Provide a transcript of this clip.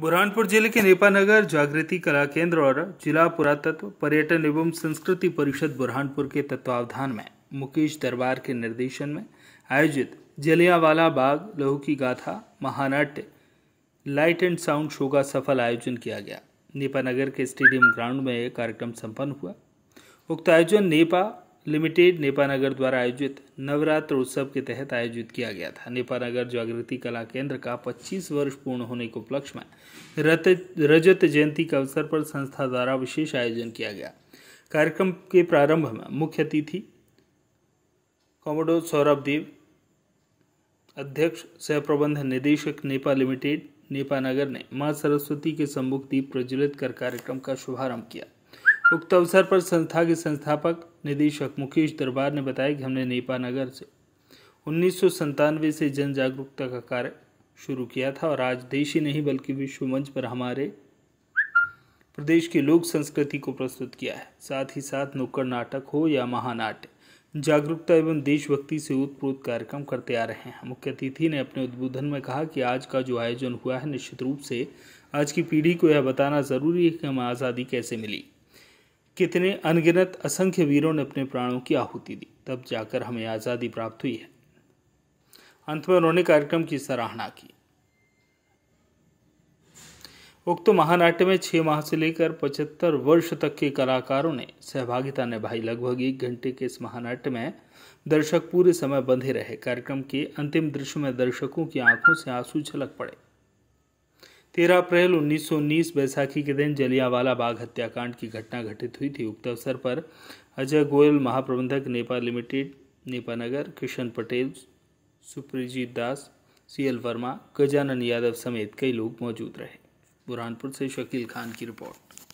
बुरहानपुर जिले के नेपानगर जागृति कला केंद्र और जिला पुरातत्व पर्यटन एवं संस्कृति परिषद बुरहानपुर के तत्वावधान में मुकेश दरबार के निर्देशन में आयोजित जलियावाला बाग लहू की गाथा महानाट्य लाइट एंड साउंड शो का सफल आयोजन किया गया नेपानगर के स्टेडियम ग्राउंड में यह कार्यक्रम संपन्न हुआ उक्त आयोजन नेपा लिमिटेड नेपानगर द्वारा आयोजित नवरात्र उत्सव के तहत आयोजित किया गया था नेपानगर जागृति कला केंद्र का 25 वर्ष पूर्ण होने के उपलक्ष्य में रत रजत जयंती के अवसर पर संस्था द्वारा विशेष आयोजन किया गया कार्यक्रम के प्रारंभ में मुख्य अतिथि कॉमोडोर सौरभ देव अध्यक्ष सह प्रबंध निदेशक नेपा लिमिटेड नेपानगर ने माँ सरस्वती के सम्मुख दीप प्रज्वलित कर कार्यक्रम का शुभारंभ किया उक्त अवसर पर संस्था के संस्थापक निदेशक मुकेश दरबार ने बताया कि हमने नेपा नगर से उन्नीस से जन जागरूकता का कार्य शुरू किया था और आज देश ही नहीं बल्कि विश्व मंच पर हमारे प्रदेश की लोक संस्कृति को प्रस्तुत किया है साथ ही साथ नुक्कड़ नाटक हो या महानाट्य जागरूकता एवं देशभक्ति से उत्प्रोत कार्यक्रम करते आ रहे हैं मुख्य अतिथि ने अपने उद्बोधन में कहा कि आज का जो आयोजन हुआ है निश्चित रूप से आज की पीढ़ी को यह बताना ज़रूरी है कि हमें आज़ादी कैसे मिली कितने अनगिनत असंख्य वीरों ने अपने प्राणों की आहुति दी तब जाकर हमें आज़ादी प्राप्त हुई है अंत में उन्होंने कार्यक्रम की सराहना की उक्त महानाट्य में छः माह से लेकर पचहत्तर वर्ष तक के कलाकारों ने सहभागिता निभाई लगभग एक घंटे के इस महानाट्य में दर्शक पूरे समय बंधे रहे कार्यक्रम के अंतिम दृश्य में दर्शकों की आंखों से आंसू छलक पड़े तेरह अप्रैल 1919 बैसाखी के दिन जलियावाला बाग हत्याकांड की घटना घटित हुई थी उक्त अवसर पर अजय गोयल महाप्रबंधक Nepal limited Nepanagar Kishan Patel Suprajit Das C L Verma Gajanan Yadav समेत कई लोग मौजूद रहे बुरहानपुर से शकील खान की रिपोर्ट